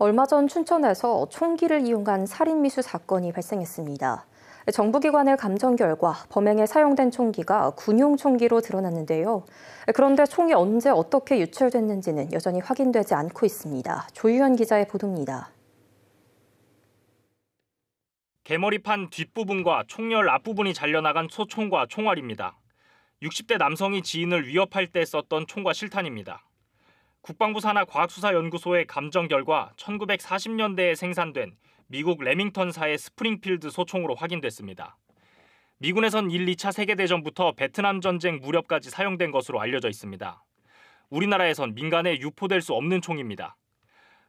얼마 전 춘천에서 총기를 이용한 살인미수 사건이 발생했습니다. 정부기관의 감정 결과 범행에 사용된 총기가 군용 총기로 드러났는데요. 그런데 총이 언제 어떻게 유출됐는지는 여전히 확인되지 않고 있습니다. 조유현 기자의 보도입니다. 개머리판 뒷부분과 총열 앞부분이 잘려나간 소총과 총알입니다. 60대 남성이 지인을 위협할 때 썼던 총과 실탄입니다. 국방부 산하 과학수사연구소의 감정 결과 1940년대에 생산된 미국 레밍턴사의 스프링필드 소총으로 확인됐습니다. 미군에선 1, 2차 세계대전부터 베트남 전쟁 무렵까지 사용된 것으로 알려져 있습니다. 우리나라에선 민간에 유포될 수 없는 총입니다.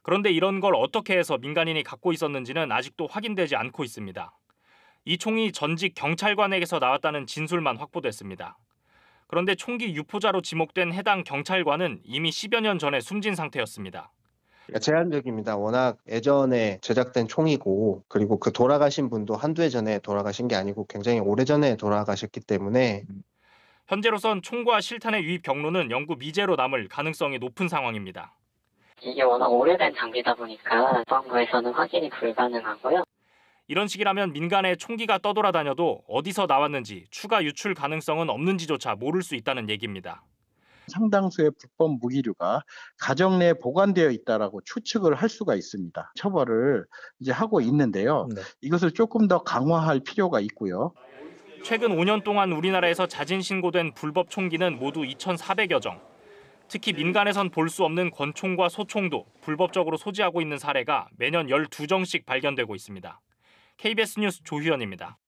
그런데 이런 걸 어떻게 해서 민간인이 갖고 있었는지는 아직도 확인되지 않고 있습니다. 이 총이 전직 경찰관에게서 나왔다는 진술만 확보됐습니다. 그런데 총기 유포자로 지목된 해당 경찰관은 이미 10여 년 전에 숨진 상태였습니다. 그러니까 제한적입니다. 워낙 예전에 제작된 총이고 그리고 그 돌아가신 분도 한두 해 전에 돌아가신 게 아니고 굉장히 오래전에 돌아가셨기 때문에 현재로선 총과 실탄의 유입 경로는 영구 미제로 남을 가능성이 높은 상황입니다. 이게 워낙 오래된 장비다 보니까 보안부에서는 확인이 불가능하고요. 이런 식이라면 민간에 총기가 떠돌아다녀도 어디서 나왔는지 추가 유출 가능성은 없는지조차 모를 수 있다는 얘기입니다. 상당수의 불법 무기류가 가정 내에 보관되어 있다라고 추측을 할 수가 있습니다. 처벌을 이제 하고 있는데요. 네. 이것을 조금 더 강화할 필요가 있고요. 최근 5년 동안 우리나라에서 자진 신고된 불법 총기는 모두 2,400여 정. 특히 민간에선 볼 수 없는 권총과 소총도 불법적으로 소지하고 있는 사례가 매년 12정씩 발견되고 있습니다. KBS 뉴스 조희연입니다.